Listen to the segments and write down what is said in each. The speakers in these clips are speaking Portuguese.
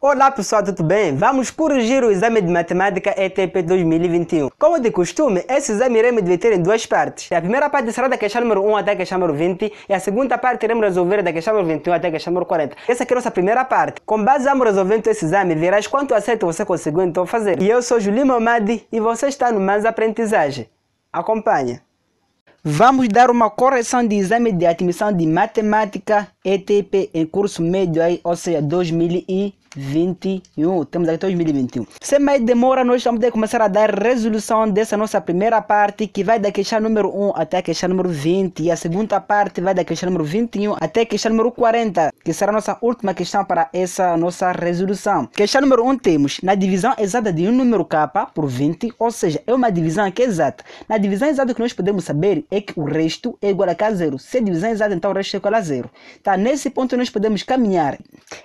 Olá pessoal, tudo bem? Vamos corrigir o exame de matemática ETP 2021. Como de costume, esse exame iremos dividir em duas partes. A primeira parte será da questão número 1 até a questão número 20 e a segunda parte iremos resolver da questão número 21 até a questão número 40. Essa aqui é a nossa primeira parte. Com base em resolvendo esse exame, verás quanto acerto você conseguiu então fazer. E eu sou Julinho Mamadi e você está no Mais Aprendizagem. Acompanhe. Vamos dar uma correção de exame de admissão de matemática ETP em curso médio aí, ou seja, 2021. 2021. Estamos aqui em 2021. Sem mais demora, nós estamos a começar a dar resolução dessa nossa primeira parte, que vai da questão número 1 até a questão número 20. E a segunda parte vai da questão número 21 até a questão número 40, que será a nossa última questão para essa nossa resolução. Questão número 1 temos, na divisão exata de um número k por 20, ou seja, é uma divisão que é exata. Na divisão exata que nós podemos saber é que o resto é igual a k zero. Se a divisão é exata, então o resto é igual a zero. Tá? Nesse ponto nós podemos caminhar.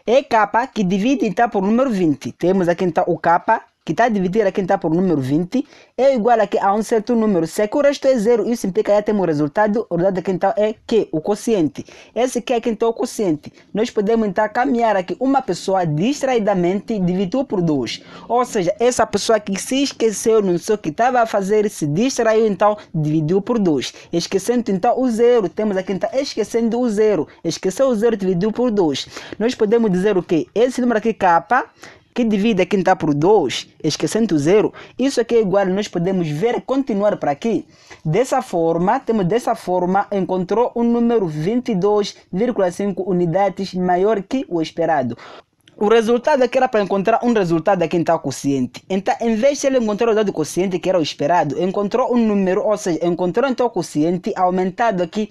É k que divide 20 por número 20. Temos aqui então o capa que está dividido aqui está por número 20, é igual aqui a um certo número. Se aqui o resto é zero, isso implica que temos o resultado. O resultado aqui então tá é que o quociente. Esse que é aqui então tá o quociente. Nós podemos então caminhar aqui. Uma pessoa distraidamente dividiu por 2. Ou seja, essa pessoa que se esqueceu, não sei o que estava a fazer, se distraiu, então dividiu por 2. Esquecendo então o zero. Temos aqui então esquecendo o zero. Esqueceu o zero, dividiu por 2. Nós podemos dizer o que? Esse número aqui, capa que divide a está por 2, esquecendo o zero, isso aqui é igual, nós podemos ver continuar para aqui. Dessa forma, temos dessa forma, encontrou um número 22,5 unidades maior que o esperado. O resultado aqui é era para encontrar um resultado em tal tá quociente. Então, em vez de ele encontrar o dado quociente, que era o esperado, encontrou um número, ou seja, encontrou então o quociente aumentado aqui,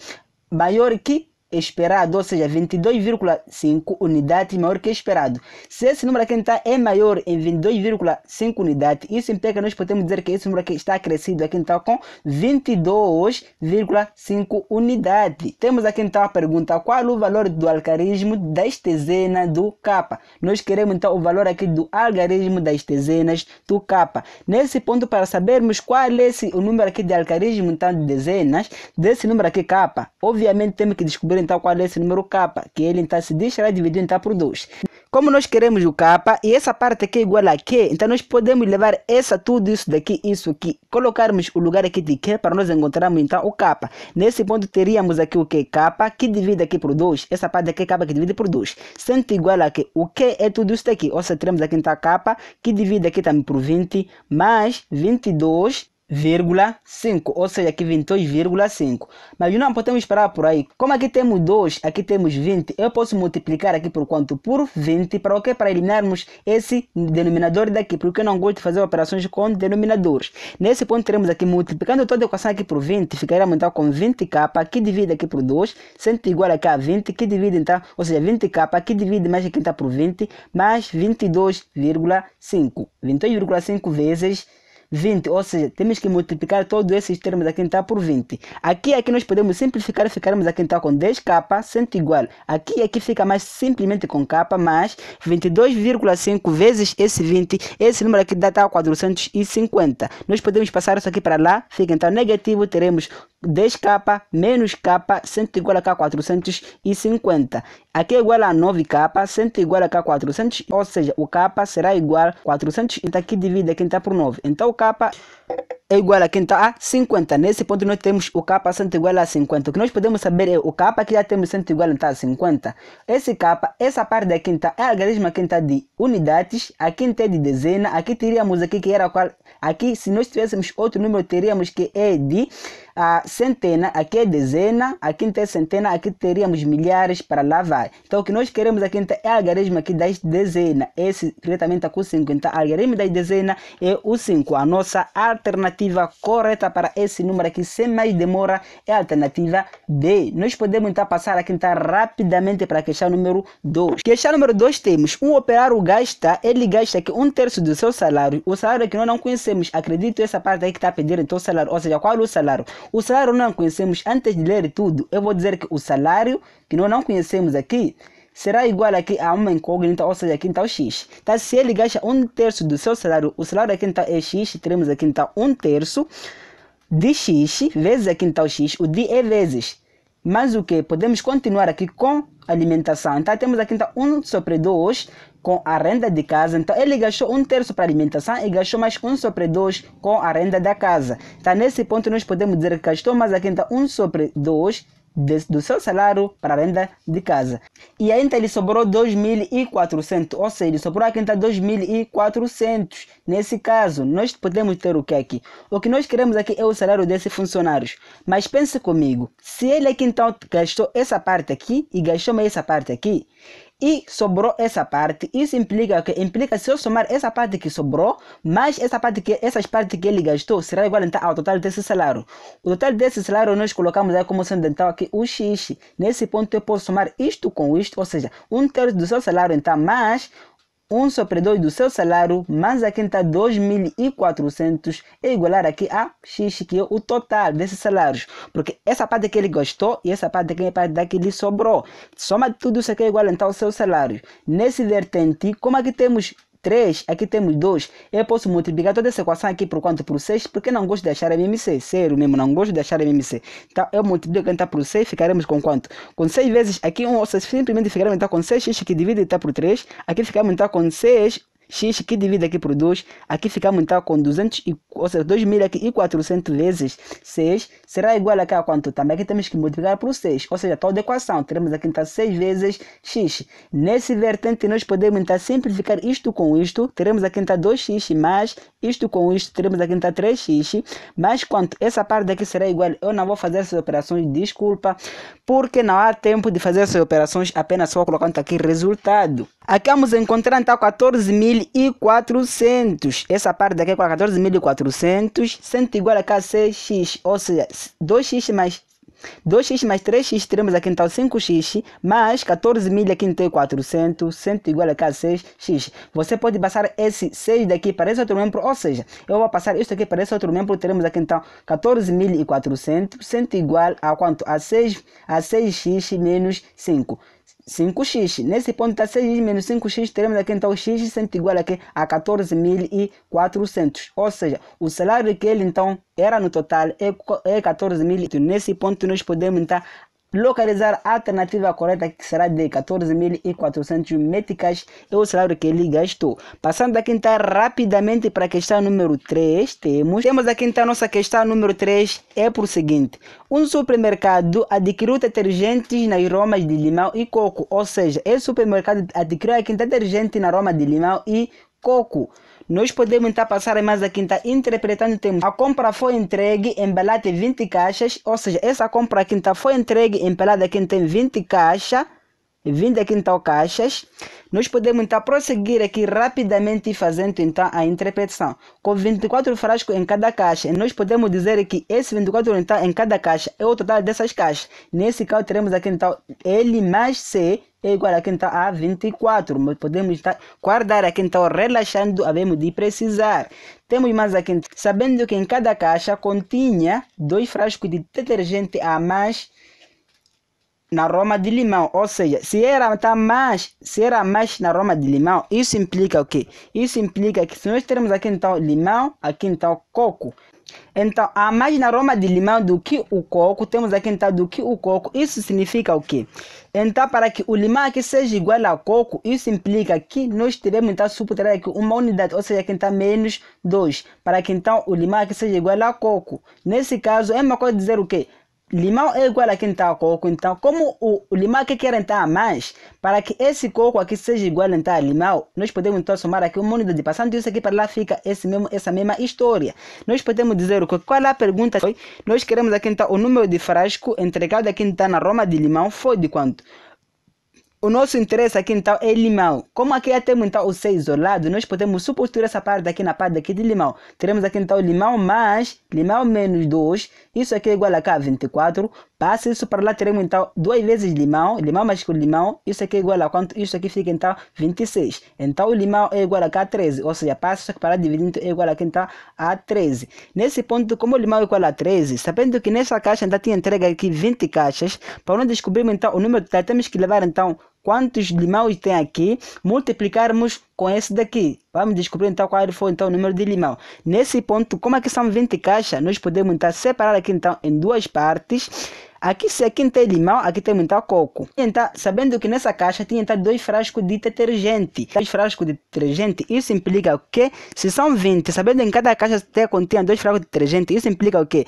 maior que esperado, ou seja, 22,5 unidades maior que esperado. Se esse número aqui então é maior em 22,5 unidades, isso implica que nós podemos dizer que esse número aqui está crescido aqui então com 22,5 unidades. Temos aqui então a pergunta, qual o valor do algarismo das dezenas do K? Nós queremos então o valor aqui do algarismo das dezenas do K. Nesse ponto, para sabermos qual é esse, o número aqui de algarismo então de dezenas, desse número aqui K, obviamente temos que descobrir então qual é esse número K, que ele então se deixará dividido então por 2. Como nós queremos o K e essa parte aqui é igual a Q, então nós podemos levar essa tudo isso daqui, isso aqui, colocarmos o lugar aqui de Q para nós encontrarmos então o K. Nesse ponto teríamos aqui o que K, que divide aqui por 2, essa parte aqui é K que divide por 2, sendo igual a Q. O Q é tudo isso daqui, ou seja, teremos aqui então K, que divide aqui também por 20, mais 22 0,5, ou seja, aqui 22,5. Mas não podemos parar por aí. Como aqui temos 2, aqui temos 20, eu posso multiplicar aqui por quanto? Por 20, para o quê? Para eliminarmos esse denominador daqui, porque eu não gosto de fazer operações com denominadores. Nesse ponto, teremos aqui, multiplicando toda a equação aqui por 20, ficaremos então com 20k, que divide aqui por 2, sendo igual aqui a 20, que divide então, ou seja, 20k, que divide mais aqui então por 20, mais 22,5. 22,5 vezes 20. Ou seja, temos que multiplicar todos esses termos a quem então, por 20. Aqui aqui é nós podemos simplificar e ficarmos a quem então, com 10k sendo igual. Aqui aqui é fica mais simplesmente com k mais 22,5 vezes esse 20. Esse número aqui dá tá, tal 450. Nós podemos passar isso aqui para lá. Fica então negativo. Teremos 10k menos k sendo igual a k450. Tá, Aqui é igual a 9 k 100 igual a k 400, ou seja, o K será igual a 400, então aqui divide quem está por 9. Então o K é igual a quem está a 50. Nesse ponto nós temos o K 100 igual a 50. O que nós podemos saber é o K, que já temos 100 igual a, tá a 50. Esse K, essa parte da quinta tá, é a algarisma quinta tá de unidades, a quinta é de dezena, aqui teríamos aqui que era qual... Aqui se nós tivéssemos outro número teríamos que é de a centena, aqui é dezena, aqui quinta centena, aqui teríamos milhares para lá vai. Então o que nós queremos aqui então, é o algarismo aqui das dezenas. Esse diretamente está com 5. Então o algarismo das dezenas é o 5. A nossa alternativa correta para esse número aqui, sem mais demora, é a alternativa D. Nós podemos então passar aqui então, rapidamente para a questão número 2. Questão número 2 temos um operário gasta, ele gasta aqui um terço do seu salário. O salário que nós não conhecemos, acredito essa parte aí que está pedindo pedir então o salário, ou seja, qual é o salário? O salário não conhecemos. Antes de ler tudo, eu vou dizer que o salário que nós não conhecemos aqui será igual aqui a uma incógnita, ou seja, aqui então x. Tá? Se ele gasta um terço do seu salário, o salário aqui então é x, teremos aqui então um terço de x vezes aqui então x, o de é vezes. Mas o que? Podemos continuar aqui com alimentação. Então temos aqui então 1 sobre 2 com a renda de casa. Então ele gastou um terço para alimentação e gastou mais um sobre dois com a renda da casa. Então nesse ponto nós podemos dizer que gastou mais aqui então um sobre dois de, do seu salário para a renda de casa. E ainda ele sobrou 2.400, ou seja, sobrou aqui então 2.400. Nesse caso, nós podemos ter o que aqui? O que nós queremos aqui é o salário desses funcionários. Mas pense comigo, se ele aqui então gastou essa parte aqui e gastou mais essa parte aqui, e sobrou essa parte. Isso implica que implica se eu somar essa parte que sobrou mais essa parte que essas partes que ele gastou será igual então ao total desse salário. O total desse salário nós colocamos aí como sendo então aqui o x. Nesse ponto eu posso somar isto com isto, ou seja, um terço do seu salário então mais um sobre dois do seu salário mais a quem está 2.400 é igualar aqui a x, que é o total desses salários. Porque essa parte que ele gastou e essa parte que, é parte que lhe sobrou. Soma tudo isso aqui é igual então ao seu salário. Nesse vertente, como aqui é temos 3, aqui é temos 2. Eu posso multiplicar toda essa equação aqui por quanto? Por 6, porque não gosto de achar MMC. Sério mesmo, não gosto de achar MMC. Então, eu multiplico então por 6, ficaremos com quanto? Com 6 vezes, aqui 1 um, ou 6, simplesmente ficaremos então com 6x que divide então por 3. Aqui ficamos então com 6 x que divide aqui por 2, aqui ficamos então com 200, e, ou seja, 2.400 vezes 6 será igual aqui a quanto? Também tá? aqui temos que multiplicar por 6, ou seja, toda a equação, teremos aqui então 6 vezes x. Nesse vertente nós podemos então simplificar isto com isto, teremos aqui então 2x mais isto com isto teremos aqui está 3x, mas quanto essa parte daqui será igual, eu não vou fazer essas operações, desculpa, porque não há tempo de fazer essas operações, apenas só colocando tá aqui resultado. Aqui vamos encontrar então 14.400, essa parte daqui é 14.400, sendo igual a 6x, ou seja, 2x mais 2x mais 3x teremos aqui então 5x, mais 14.084, 100 igual a 6x. Você pode passar esse 6 daqui para esse outro membro, ou seja, eu vou passar isso aqui para esse outro membro, teremos aqui então 14.400, 100 igual a quanto? a 6x menos 5. 5x. Nesse ponto está 6 menos 5x, teremos aqui então x sendo igual aqui a 14.400. Ou seja, o salário que ele então era no total é, 14.000. Nesse ponto nós podemos então localizar a alternativa correta que será de 14.400 métricas é o salário que ele gastou. Passando da quinta rapidamente para a questão número 3, temos, temos aqui então nossa questão número 3 é por seguinte. Um supermercado adquiriu detergentes nas romas de limão e coco, ou seja, esse supermercado adquiriu a quinta detergente na roma de limão e coco. Nós podemos então passar mais aqui, quinta interpretando o tempo. A compra foi entregue em Belate 20 caixas, ou seja, essa compra quinta então, foi entregue em Belate quem tem 20 caixas vindo aqui então caixas, nós podemos então prosseguir aqui rapidamente fazendo então a interpretação. Com 24 frascos em cada caixa, nós podemos dizer que esse 24 então em cada caixa é o total dessas caixas. Nesse caso teremos aqui então L mais C é igual aqui então a 24, mas podemos então, guardar aqui então relaxando, havemos de precisar. Temos mais aqui, então, sabendo que em cada caixa continha dois frascos de detergente a mais na Roma de Limão, ou seja, se era tá mais, se era mais na Roma de Limão, isso implica o quê? Isso implica que se nós temos aqui então limão, aqui então coco, então há mais na Roma de Limão do que o coco, temos aqui então do que o coco, isso significa o quê? Então para que o limão aqui seja igual ao coco, isso implica que nós teremos então subtrair aqui uma unidade, ou seja, que então menos 2, para que então o limão aqui seja igual ao coco. Nesse caso é uma coisa dizer o quê? limão é igual a quem está quintal coco, então como o, o limão que quer entrar mais, para que esse coco aqui seja igual então, a limão, nós podemos então somar aqui uma unidade, passando isso aqui para lá fica esse mesmo, essa mesma história. Nós podemos dizer que qual a pergunta foi, nós queremos aqui então o número de frasco entregado aqui então na Roma de limão foi de quanto? O nosso interesse aqui então é limão. Como aqui é temos então o C isolado, nós podemos substituir essa parte aqui na parte daqui de limão. Teremos aqui então limão mais limão menos 2. Isso aqui é igual a cá 24. Passa isso para lá, teremos então duas vezes limão. Limão mais com limão. Isso aqui é igual a quanto? Isso aqui fica então 26. Então o limão é igual a cá 13. Ou seja, passa isso para lá dividindo é igual aqui então a 13. Nesse ponto, como o limão é igual a 13, sabendo que nessa caixa ainda tinha entrega aqui 20 caixas, para não descobrirmos então o número total, temos que levar então quantos limões tem aqui, multiplicarmos com esse daqui. Vamos descobrir então qual é foi então o número de limão. Nesse ponto, como aqui é são 20 caixas, nós podemos então separar aqui então em duas partes. Aqui, se aqui tem limão, aqui tem muita coco. Então, sabendo que nessa caixa tinha então, dois frascos de detergente. Dois frascos de detergente, isso implica o quê? Se são 20, sabendo que em cada caixa tem continha dois frascos de detergente, isso implica o quê?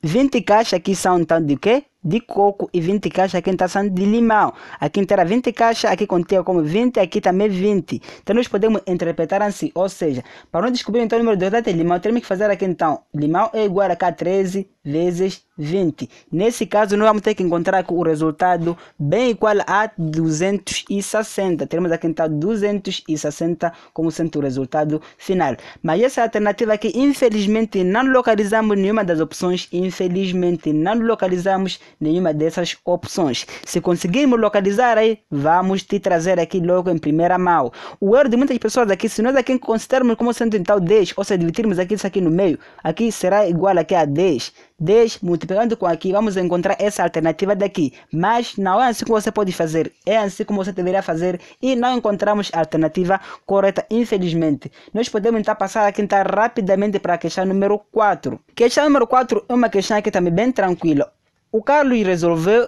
20 caixas aqui são então de quê? de coco e 20 caixas aqui em tação de limão. Aqui em 20 caixas, aqui contém como 20, aqui também 20. Então nós podemos interpretar assim, ou seja, para nós descobrir então o número de verdade de limão, temos que fazer aqui então, limão é igual a cá 13 vezes 20. Nesse caso, nós vamos ter que encontrar o resultado bem igual a 260. Teremos aqui então 260 como sendo o resultado final. Mas essa alternativa aqui, infelizmente, não localizamos nenhuma das opções, infelizmente, não localizamos nenhuma dessas opções. Se conseguirmos localizar aí, vamos te trazer aqui logo em primeira mão. O erro de muitas pessoas aqui, se nós aqui considerarmos como sendo então 10, ou se dividirmos aqui isso aqui no meio, aqui será igual aqui a 10. 10 multiplicando com aqui, vamos encontrar essa alternativa daqui. Mas não é assim que você pode fazer, é assim como você deveria fazer e não encontramos alternativa correta, infelizmente. Nós podemos então passar aqui então, rapidamente para a questão número 4. Questão número 4 é uma questão aqui também bem tranquila. Au cas où il résolvait...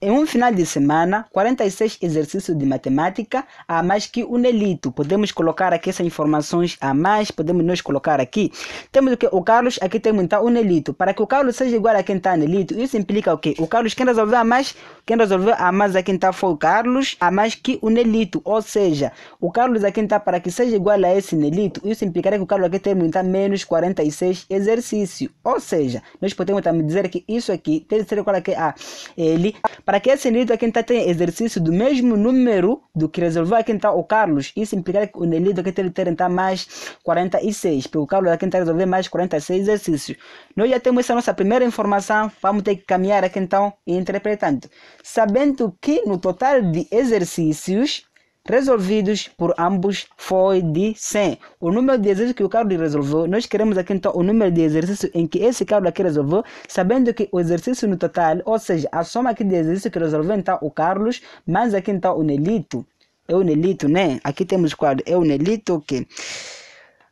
Em um final de semana, 46 exercícios de matemática, a mais que um elito. Podemos colocar aqui essas informações a mais, podemos nos colocar aqui. Temos o que? O Carlos, aqui tem então um elito. Para que o Carlos seja igual a quem está elito, isso implica o quê? O Carlos, quem resolveu a mais, quem resolveu a mais a quem está foi o Carlos, a mais que um elito, Ou seja, o Carlos a quem está para que seja igual a esse elito, isso implicaria que o Carlos aqui temos muita menos 46 exercícios. Ou seja, nós podemos também dizer que isso aqui tem que ser igual a que a ele para que esse líder quem está tem exercício do mesmo número do que resolveu quem está o Carlos. Isso implica que o líder que ele tem mais 46, porque o Carlos é quem está resolver mais 46 exercícios. Nós já temos essa nossa primeira informação, vamos ter que caminhar aqui então interpretando. Sabendo que no total de exercícios resolvidos por ambos foi de 100. O número de exercícios que o Carlos resolveu, nós queremos aqui então o número de exercícios em que esse Carlos aqui resolveu, sabendo que o exercício no total, ou seja, a soma aqui de exercícios que resolveu então o Carlos, mais aqui então o Nelito, é o Nelito, né? Aqui temos quadro, é o Nelito que... Okay.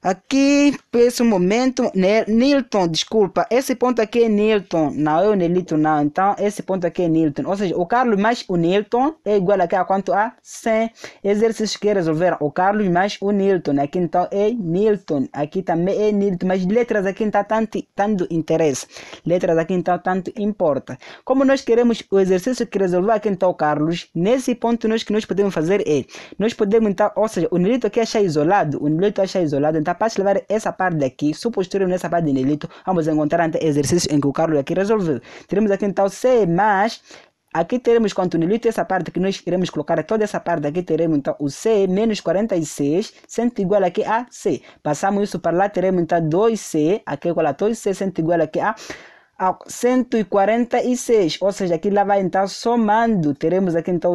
Aqui, esse momento, né? Nilton, desculpa, esse ponto aqui é Nilton, não é o Nelito, não. Então, esse ponto aqui é Nilton. Ou seja, o Carlos mais o Nilton é igual aqui a quanto a 100 exercícios que resolveram. O Carlos mais o Nilton. Né? Aqui, então, é Nilton. Aqui também é Nilton. Mas letras aqui não está tanto, tanto interesse. Letras aqui então tanto importa. Como nós queremos o exercício que resolveu aqui então, Carlos, nesse ponto nós que nós podemos fazer é, nós podemos então, ou seja, o Nelito aqui achar isolado, o Nelito achar isolado, então capaz de levar essa parte daqui, se posturamos nessa parte de Nelito, vamos encontrar exercícios em que o Carlos aqui resolveu. Teremos aqui então C mais Aqui teremos quanto Nelito, essa parte que nós iremos colocar toda essa parte aqui teremos então o C menos 46 sendo igual aqui a C. Passamos isso para lá teremos então 2C aqui igual a 2C sendo igual aqui a a 146, ou seja, aqui lá vai então somando, teremos aqui então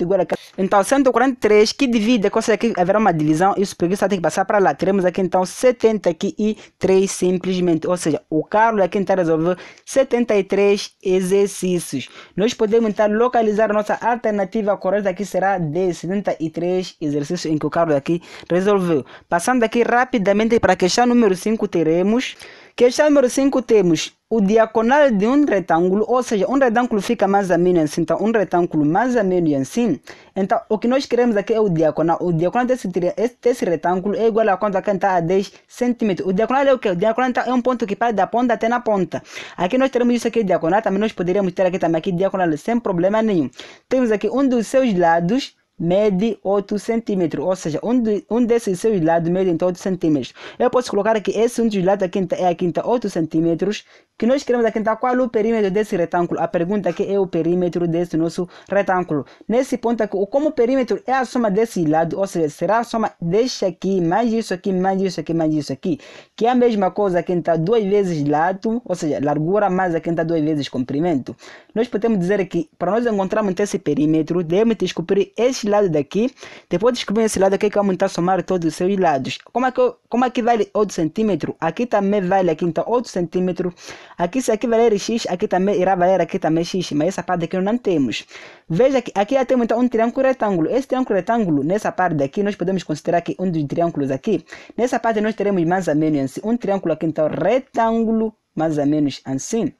igual a então 143 que divide, ou seja, aqui haverá uma divisão, isso porque só tem que passar para lá, teremos aqui então 70 aqui e 3 simplesmente, ou seja, o Carlos aqui então resolveu 73 exercícios, nós podemos então localizar a nossa alternativa correta aqui será de 73 exercícios em que o Carlos aqui resolveu, passando aqui rapidamente para a questão número 5 teremos, questão número 5 temos o diagonal de um retângulo, ou seja, um retângulo fica mais ou menos assim, então um retângulo mais ou menos assim. Então, o que nós queremos aqui é o diagonal. O diagonal desse, desse retângulo é igual a quanto aqui está a 10 centímetros. O diagonal é o que? O diagonal então, é um ponto que parte da ponta até na ponta. Aqui nós teremos isso aqui diagonal, também nós poderíamos ter aqui também aqui diagonal sem problema nenhum. Temos aqui um dos seus lados mede 8 centímetros, ou seja, um, de, um desses seus lados mede então 8 centímetros. Eu posso colocar que esse um dos lados aqui é a quinta 8 centímetros, que nós queremos atentar qual é o perímetro desse retângulo. A pergunta aqui que é o perímetro desse nosso retângulo. Nesse ponto aqui, como o perímetro é a soma desse lado, ou seja, será a soma deste aqui, mais isso aqui, mais isso aqui, mais isso aqui, que é a mesma coisa que está duas vezes lado, ou seja, largura mais a que está duas vezes comprimento. Nós podemos dizer que para nós encontrarmos esse perímetro, devemos descobrir este lado daqui. Depois descobrir esse lado aqui, que vamos aumentar somar todos os seus lados. Como é que, como é que vale outro centímetro? Aqui também vale aqui, então, outro centímetro. Aqui, se aqui valer x, aqui também irá valer aqui também x. Mas essa parte aqui não temos. Veja que aqui já temos então um triângulo retângulo. Esse triângulo retângulo, nessa parte daqui, nós podemos considerar que um dos triângulos aqui. Nessa parte nós teremos mais ou menos assim, um triângulo aqui, então, retângulo, mais ou menos assim.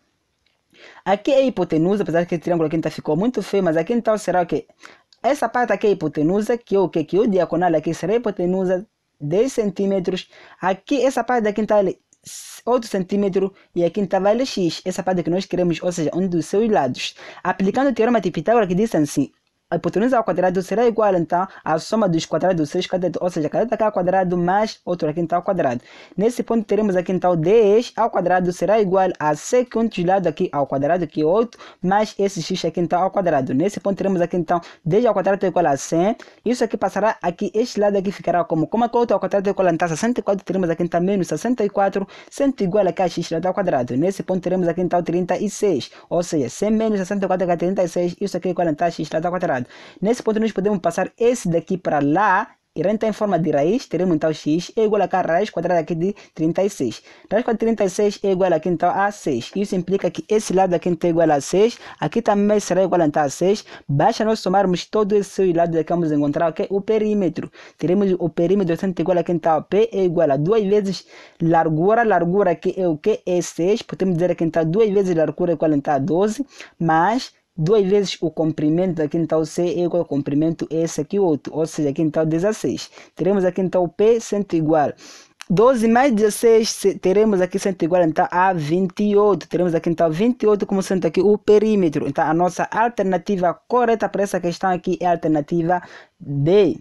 Aqui é hipotenusa, apesar que o triângulo aqui então ficou muito feio, mas aqui então será o que? Essa parte aqui é hipotenusa, que é o que? Que é o diagonal aqui será hipotenusa 10 centímetros. Aqui, essa parte aqui está vale 8 centímetros e aqui está vale x. Essa parte que nós queremos, ou seja, um dos seus lados. Aplicando o teorema de Pitágoras que diz assim, a hipotenusa ao quadrado será igual então à soma dos quadrados dos seis cadetos, ou seja, cadeto aqui ao quadrado mais outro aqui então ao quadrado. Nesse ponto teremos aqui então 10 ao quadrado será igual a secante de lado aqui ao quadrado, que é 8, mais esse x aqui então ao quadrado. Nesse ponto teremos aqui então 10 ao quadrado é igual a 100. Isso aqui passará aqui, este lado aqui ficará como, como é aqui 8 ao quadrado é igual a então 64, teremos aqui então menos 64, 100 igual a x elevado ao quadrado. Nesse ponto teremos aqui então 36, ou seja, 100 menos 64 é 36, isso aqui é igual a x elevado ao quadrado quadrado. Nesse ponto, nós podemos passar esse daqui para lá e renta tá em forma de raiz, teremos então x é igual a, a raiz quadrada aqui de 36. Raiz quadrada de 36 é igual aqui então a 6. Isso implica que esse lado aqui então é igual a 6, aqui também será igual então a 6. Basta nós somarmos todos esses lados aqui, vamos encontrar okay? o perímetro. Teremos o perímetro sendo igual aqui então a P é igual a 2 vezes largura, largura aqui é o que? É 6, podemos dizer que então 2 vezes largura é igual então a 12, mais duas vezes o comprimento da quintal C é igual ao comprimento esse aqui outro, ou seja, quintal 16. Teremos a quintal P sendo igual 12 mais 16, teremos aqui igual então a 28. Teremos aqui então 28 como sendo aqui o perímetro. Então a nossa alternativa correta para essa questão aqui é a alternativa B.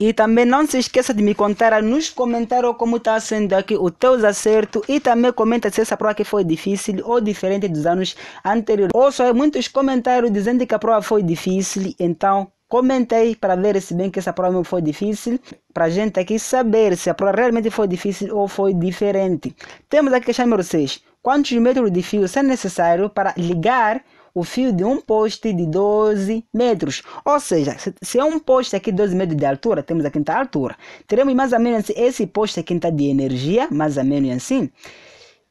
E também não se esqueça de me contar nos comentários como está sendo aqui o teus acertos e também comenta se essa prova aqui foi difícil ou diferente dos anos anteriores. Ouço muitos comentários dizendo que a prova foi difícil, então comentei para ver se bem que essa prova não foi difícil, para a gente aqui saber se a prova realmente foi difícil ou foi diferente. Temos aqui a questão número 6. Quantos metros de fio são necessários para ligar o fio de um poste de 12 metros. Ou seja, se é um poste aqui de 12 metros de altura, temos a quinta altura. Teremos mais ou menos esse poste aqui está então, de energia, mais ou menos assim.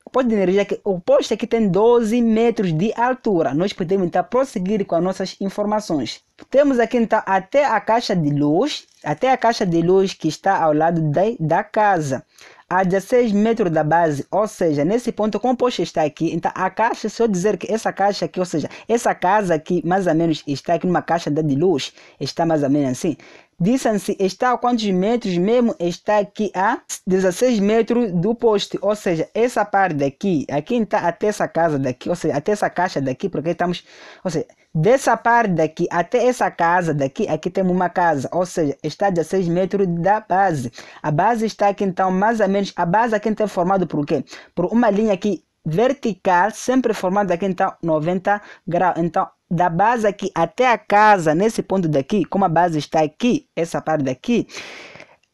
O poste de energia, o poste aqui tem 12 metros de altura. Nós podemos então prosseguir com as nossas informações. Temos aqui então até a caixa de luz, até a caixa de luz que está ao lado da casa a 16 metros da base, ou seja, nesse ponto como o poste está aqui, então a caixa, se eu dizer que essa caixa aqui, ou seja, essa casa aqui mais ou menos está aqui numa caixa de luz, está mais ou menos assim, Dizem-se, está a quantos metros mesmo? Está aqui a 16 metros do poste, ou seja, essa parte daqui, aqui está então, até essa casa daqui, ou seja, até essa caixa daqui, porque estamos, ou seja, Dessa parte daqui até essa casa daqui, aqui temos uma casa, ou seja, está a 6 metros da base. A base está aqui então mais ou menos, a base aqui tem formado formada por quê? Por uma linha aqui vertical, sempre formada aqui então 90 graus. Então, da base aqui até a casa, nesse ponto daqui, como a base está aqui, essa parte daqui,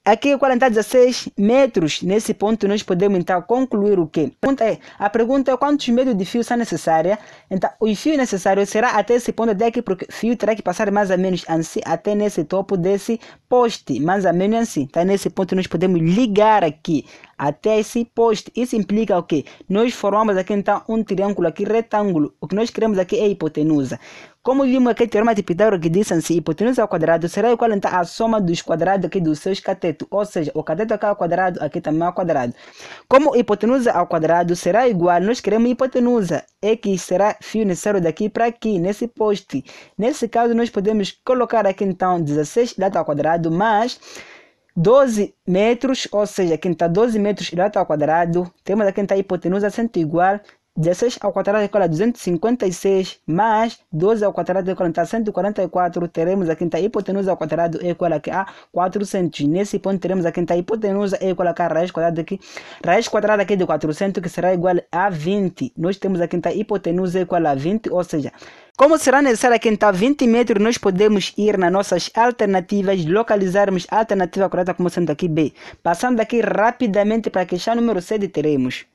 Aqui 46 a metros, nesse ponto nós podemos então concluir o quê? A pergunta é, a pergunta é quantos metros de fio são então, necessários? Então, o fio necessário será até esse ponto daqui, porque o fio terá que passar mais ou menos assim, até nesse topo desse poste, mais ou menos assim. Então, Nesse ponto nós podemos ligar aqui até esse poste. Isso implica o quê? Nós formamos aqui então um triângulo aqui retângulo. O que nós queremos aqui é a hipotenusa. Como vimos aqui o teorema de Pitágoras que disse assim, se hipotenusa ao quadrado será igual então à soma dos quadrados aqui dos seus catetos, ou seja, o cateto aqui ao quadrado, aqui também ao quadrado. Como hipotenusa ao quadrado será igual, nós queremos hipotenusa, é que será fio necessário daqui para aqui, nesse poste. Nesse caso, nós podemos colocar aqui então 16 data ao quadrado mais 12 metros, ou seja, quem está 12 metros direto ao quadrado, temos aqui quem está hipotenusa sendo igual 16 ao quadrado equal a 256, mais 12 ao quadrado equal então, então, a 144, teremos a quinta hipotenusa ao quadrado igual a 400. Nesse ponto, teremos então, a quinta hipotenusa igual a raiz quadrada aqui, raiz quadrada aqui de 400, que será igual a 20. Nós temos a quinta hipotenusa igual a 20, ou seja, como será necessário quinta 20 metros, nós podemos ir nas nossas alternativas, localizarmos a alternativa correta como sendo aqui B. Passando aqui rapidamente para a questão número 7, teremos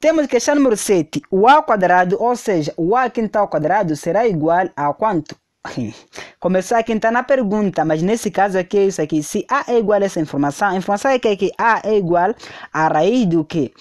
temos questão número 7. O a ao quadrado, ou seja, o a quinta ao quadrado será igual a quanto? Começar a está então, na pergunta, mas nesse caso aqui é isso aqui. Se a é igual a essa informação, a informação é que a é igual a raiz do que?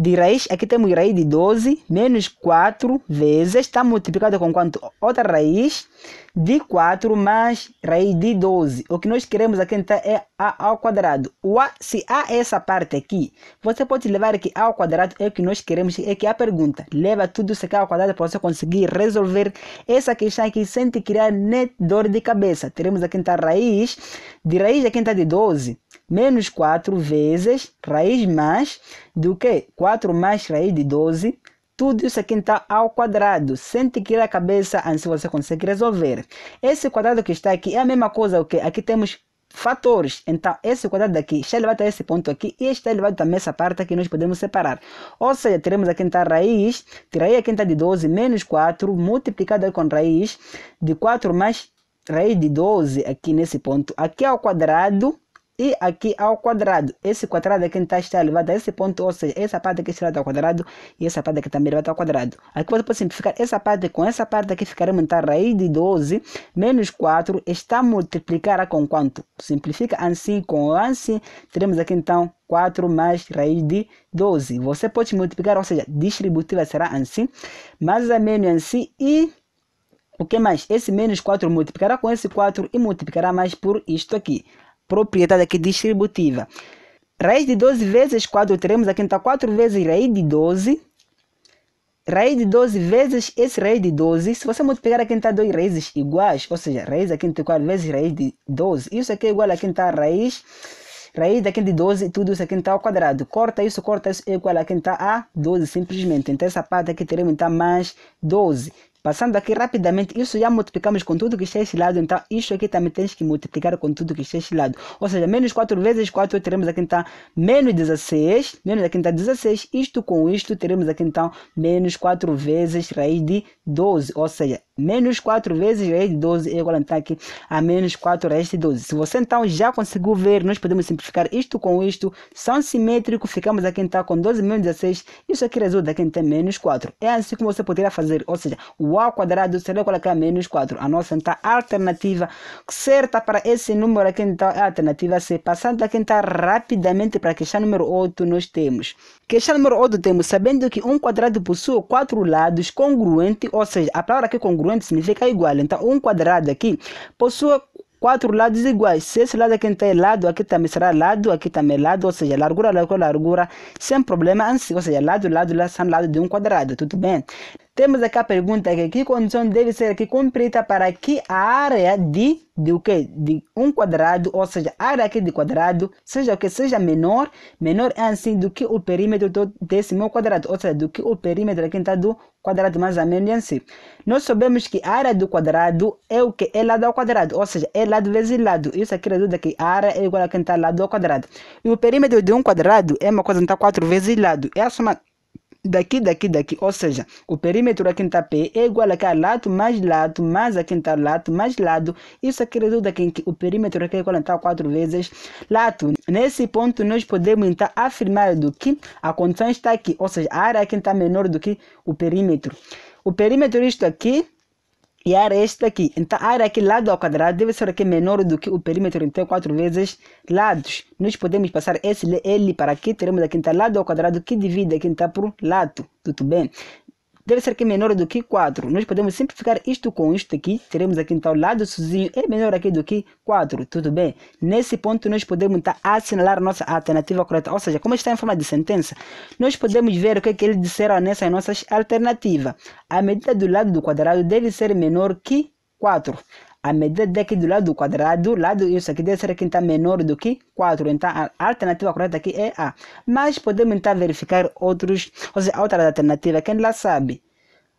de raiz, aqui temos raiz de 12 menos 4 vezes, está multiplicado com quanto? Outra raiz de 4 mais raiz de 12. O que nós queremos aqui então é a ao quadrado. O a, se a essa parte aqui, você pode levar que a ao quadrado é o que nós queremos, é que é a pergunta. Leva tudo isso aqui ao quadrado para você conseguir resolver essa questão aqui sem te criar nem dor de cabeça. Teremos aqui então raiz de raiz aqui então de 12 menos 4 vezes raiz mais do que 4 mais raiz de 12. Tudo isso aqui está ao quadrado, sente que a cabeça antes você consegue resolver. Esse quadrado que está aqui é a mesma coisa, o que aqui temos fatores. Então, esse quadrado daqui está elevado a esse ponto aqui e está elevado também essa parte aqui, nós podemos separar. Ou seja, teremos aqui então raiz, tirei aqui então de 12 menos 4, multiplicado com raiz de 4 mais raiz de 12 aqui nesse ponto. Aqui ao quadrado e aqui ao quadrado. Esse quadrado aqui está, está elevado a esse ponto, ou seja, essa parte aqui está elevada ao quadrado e essa parte aqui também elevada ao quadrado. Aqui você pode simplificar essa parte com essa parte aqui, ficaremos então raiz de 12 menos 4 está multiplicará com quanto? Simplifica assim com assim, teremos aqui então 4 mais raiz de 12. Você pode multiplicar, ou seja, distributiva será assim, mais a menos assim e o que mais? Esse menos 4 multiplicará com esse 4 e multiplicará mais por isto aqui propriedade aqui distributiva. Raiz de 12 vezes 4, teremos aqui então 4 tá vezes raiz de 12. Raiz de 12 vezes esse raiz de 12. Se você multiplicar aqui então 2 tá raízes iguais, ou seja, raiz aqui de 4 vezes raiz de 12. Isso aqui é igual a quem está raiz raiz daqui de 12, tudo isso aqui está ao quadrado. Corta isso, corta isso, é igual a quem está a 12, simplesmente. Então, essa parte aqui teremos então tá mais 12. Passando aqui rapidamente, isso já multiplicamos com tudo que está este lado, então isso aqui também tens que multiplicar com tudo que está este lado. Ou seja, menos 4 vezes 4 teremos aqui então menos 16, menos aqui então 16, isto com isto teremos aqui então menos 4 vezes raiz de 12, ou seja, Menos 4 vezes raiz é de 12 é igual aqui a menos 4 raiz é de 12. Se você então já conseguiu ver, nós podemos simplificar isto com isto. São simétricos, ficamos aqui então com 12 menos 16. Isso aqui resulta aqui então menos 4. É assim que você poderá fazer, ou seja, o ao quadrado será igual aqui a menos 4. A nossa então alternativa certa para esse número aqui então é a alternativa C. Passando aqui então rapidamente para a questão número 8, nós temos Questão número 8 temos, sabendo que um quadrado possui quatro lados congruentes, ou seja, a palavra aqui congruente significa igual. Então, um quadrado aqui possui quatro lados iguais. Se esse lado aqui tem lado, aqui também será lado, aqui também é lado, ou seja, largura, largura, largura, sem problema, ou seja, lado, lado, lado, são lado de um quadrado, tudo bem. Temos aqui a pergunta que que condição deve ser aqui cumprida para que a área de, de o De um quadrado, ou seja, a área aqui de quadrado, seja o que seja menor, menor é assim do que o perímetro do décimo quadrado, ou seja, do que o perímetro aqui está do quadrado mais ou menos assim. Nós sabemos que a área do quadrado é o que? É lado ao quadrado, ou seja, é lado vezes lado. Isso aqui reduz que a área é igual a quem está lado ao quadrado. E o perímetro de um quadrado é uma coisa que está quatro vezes lado. É a soma daqui, daqui, daqui. Ou seja, o perímetro aqui quinta P é igual a cá, lado mais lado, mais aqui quinta lado, mais lado. Isso aqui resulta que o perímetro aqui é igual a tal quatro vezes lado. Nesse ponto, nós podemos então afirmar do que a condição está aqui. Ou seja, a área aqui está menor do que o perímetro. O perímetro, isto aqui, e a área é esta aqui. Então a área aqui lado ao quadrado deve ser aqui menor do que o perímetro, então quatro vezes lados. Nós podemos passar esse L para aqui, teremos aqui então lado ao quadrado que divide aqui então por lado. Tudo bem? deve ser que menor do que 4. Nós podemos simplificar isto com isto aqui. Teremos aqui então o lado sozinho é menor aqui do que 4. Tudo bem? Nesse ponto nós podemos então, assinalar nossa alternativa correta. Ou seja, como está em forma de sentença, nós podemos ver o que, é que eles disseram nessa nossa alternativa. A medida do lado do quadrado deve ser menor que 4 a medida de que do lado quadrado, lado isso aqui deve ser aqui está menor do que 4. Então, a alternativa correta aqui é A. Mas podemos então verificar outros, ou seja, outras alternativas. Quem lá sabe?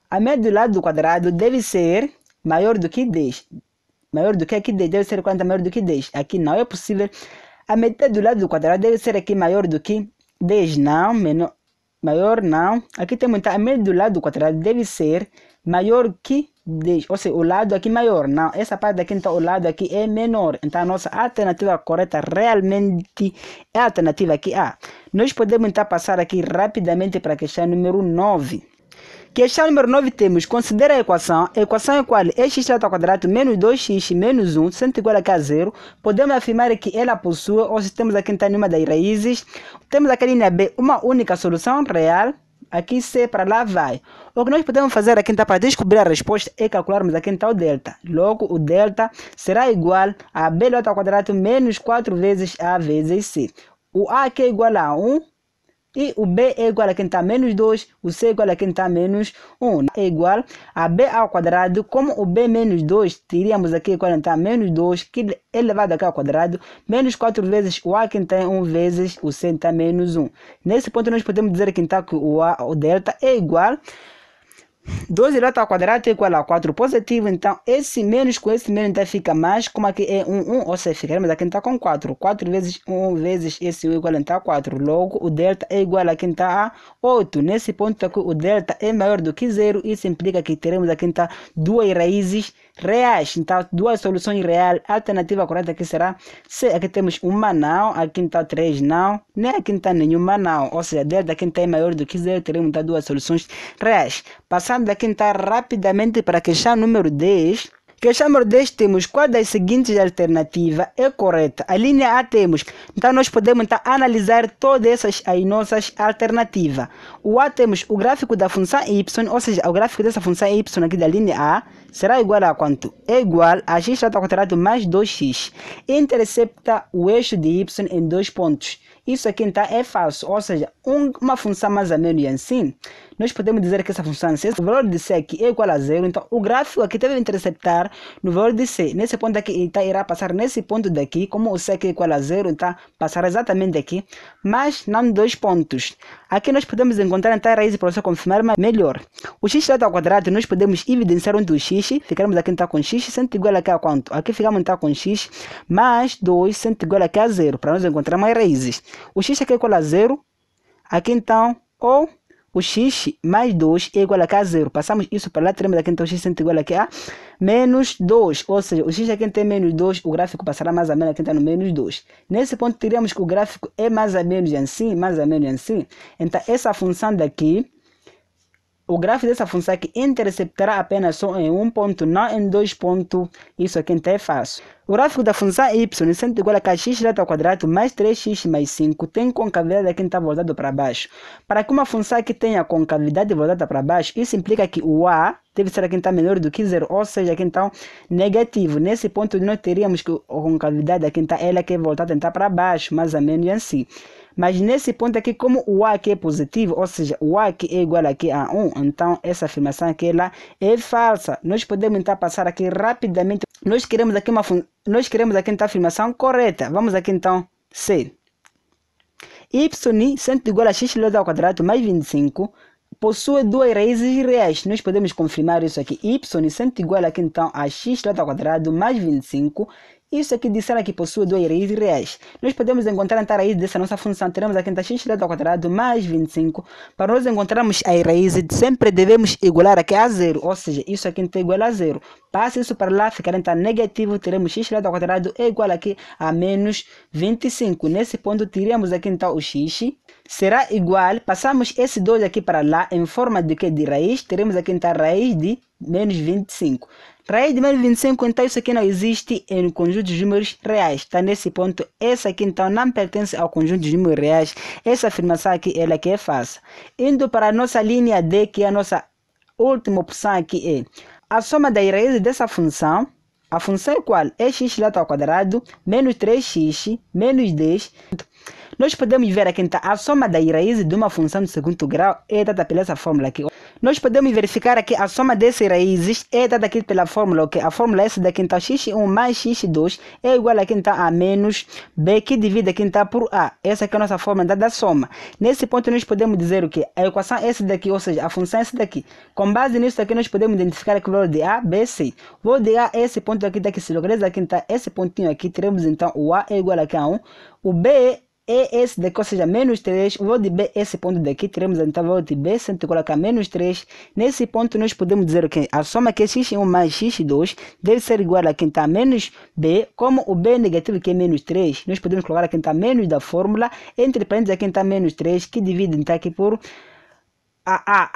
A média do lado quadrado deve ser maior do que 10. Maior do que aqui 10. Deve ser quanto maior do que 10? Aqui não é possível. A metade do lado quadrado deve ser aqui maior do que 10. Não, menor. Maior não. Aqui temos então a média do lado quadrado deve ser maior que 10. Ou seja, o lado aqui maior. Não, essa parte daqui então, o lado aqui é menor. Então, a nossa alternativa correta realmente é a alternativa aqui A. Nós podemos, então, passar aqui rapidamente para a questão número 9. Questão número 9 temos, considera a equação, a equação é qual é x menos 2x menos 1, sendo igual a, a zero, podemos afirmar que ela possui, ou se temos aqui então nenhuma das raízes, temos aqui na B uma única solução real, aqui C é para lá vai. O que nós podemos fazer aqui então para descobrir a resposta é calcularmos aqui então o delta. Logo, o delta será igual a B ao quadrado menos 4 vezes A vezes C. O A aqui é igual a 1 e o B é igual a quem está menos 2, o C é igual a quem está menos 1. É igual a B ao quadrado, como o B menos 2, teríamos aqui 40 tá menos 2, que é elevado aqui ao quadrado, menos 4 vezes o A quem tem tá 1 vezes o C está menos 1. Nesse ponto nós podemos dizer que, tá, o A, o delta, é igual 2 elevado ao quadrado é igual a 4 positivo, então esse menos com esse menos então fica mais, como aqui é 1, 1, ou seja, ficaremos aqui então com 4. 4 vezes 1 vezes esse 1 é igual então a 4, logo o delta é igual aqui então a 8. Nesse ponto aqui o delta é maior do que zero isso implica que teremos aqui então duas raízes reais. Então, duas soluções reais. Alternativa correta que será se aqui temos uma não, aqui está três não, nem aqui está nenhuma não. Tá Ou seja, desde aqui está maior do que zero, teremos então duas soluções reais. Passando aqui está então rapidamente para a questão número 10. Questão número 10 temos qual das seguintes alternativas é correta. A linha A temos. Então nós podemos então, analisar todas essas as nossas alternativas. O A temos o gráfico da função y, ou seja, o gráfico dessa função y aqui da linha A será igual a quanto? É igual a x ao quadrado mais 2x. Intercepta o eixo de y em dois pontos. Isso aqui então é falso, ou seja, um, uma função mais ou menos assim nós podemos dizer que essa função, se é o valor de C aqui é igual a zero, então o gráfico aqui deve interceptar no valor de C. Nesse ponto aqui, então irá passar nesse ponto daqui, como o C aqui é igual a zero, então passará exatamente aqui, mas não dois pontos. Aqui nós podemos encontrar então tá, a raiz para você confirmar mas melhor. O x ao quadrado, nós podemos evidenciar onde o x, ficamos aqui então com x, sendo igual aqui a quanto? Aqui ficamos então com x, mais 2, sendo igual aqui a zero, para nós encontrar mais raízes. O x aqui é igual a zero, aqui então, ou o x mais 2 é igual a k a zero. Passamos isso para lá, teremos aqui então x sendo igual a k menos 2. Ou seja, o x aqui tem menos 2, o gráfico passará mais ou menos aqui está então no menos 2. Nesse ponto, teremos que o gráfico é mais ou menos assim, mais ou menos assim. Então, essa função daqui o gráfico dessa função que interceptará apenas só em um ponto, não em dois pontos. Isso aqui até é fácil. O gráfico da função y sendo igual a kx ao quadrado mais 3x mais 5 tem concavidade que está voltada para baixo. Para que uma função que tenha concavidade voltada para baixo, isso implica que o a deve ser aqui então tá melhor do que zero, ou seja, aqui então tá negativo. Nesse ponto nós teríamos que a concavidade aqui então tá ela que é voltada então para baixo, mais ou menos assim. Mas nesse ponto aqui, como o A aqui é positivo, ou seja, o A aqui é igual aqui a 1, então essa afirmação aqui lá é falsa. Nós podemos então passar aqui rapidamente. Nós queremos aqui uma nós queremos aqui então a afirmação correta. Vamos aqui então C. Y sendo igual a x elevado ao quadrado mais 25 possui duas raízes reais. Nós podemos confirmar isso aqui. Y sendo igual aqui então a x elevado ao quadrado mais 25 isso aqui é disseram que possui duas raízes reais. Nós podemos encontrar a raiz dessa nossa função. Teremos aqui a x ao quadrado mais 25. Para nós encontrarmos a raiz, sempre devemos igualar aqui a zero. Ou seja, isso aqui então é igual a zero. Passa isso para lá, ficará então negativo. Teremos x ao quadrado é igual aqui a menos 25. Nesse ponto, teríamos aqui então o x. Será igual, passamos esse 2 aqui para lá em forma de que? De raiz. Teremos aqui então a raiz de menos 25. Raiz de mais 25, então isso aqui não existe em conjunto de números reais. Está nesse ponto. Essa aqui então não pertence ao conjunto de números reais. Essa afirmação aqui ela que é falsa. Indo para a nossa linha D, que é a nossa última opção aqui é a soma da raiz dessa função. A função é qual é x lá ao quadrado menos 3x menos 10. Nós podemos ver aqui então a soma da raiz de uma função de segundo grau é dada pela essa fórmula aqui. Nós podemos verificar que a soma dessas raízes é dada aqui pela fórmula, que a fórmula é essa daqui, então x1 mais x2 é igual a, então, a menos b que divide aqui, então, por a. Essa aqui é a nossa fórmula da soma. Nesse ponto, nós podemos dizer o que? A equação é essa daqui, ou seja, a função é essa daqui. Com base nisso aqui, nós podemos identificar que o valor de a, b, c. vou de a é esse ponto aqui, daqui, se localiza aqui, está então, esse pontinho aqui, teremos, então, o a é igual a, a 1. O b é e esse daqui, ou seja, menos 3, o valor de B, esse ponto daqui, teremos então o valor de B, se a gente colocar menos 3. Nesse ponto, nós podemos dizer que a soma que é x1 mais x2 deve ser igual a quem está menos B, como o B é negativo, que é menos 3, nós podemos colocar a quem está menos da fórmula, entre parênteses a quem está menos 3, que divide então aqui por a,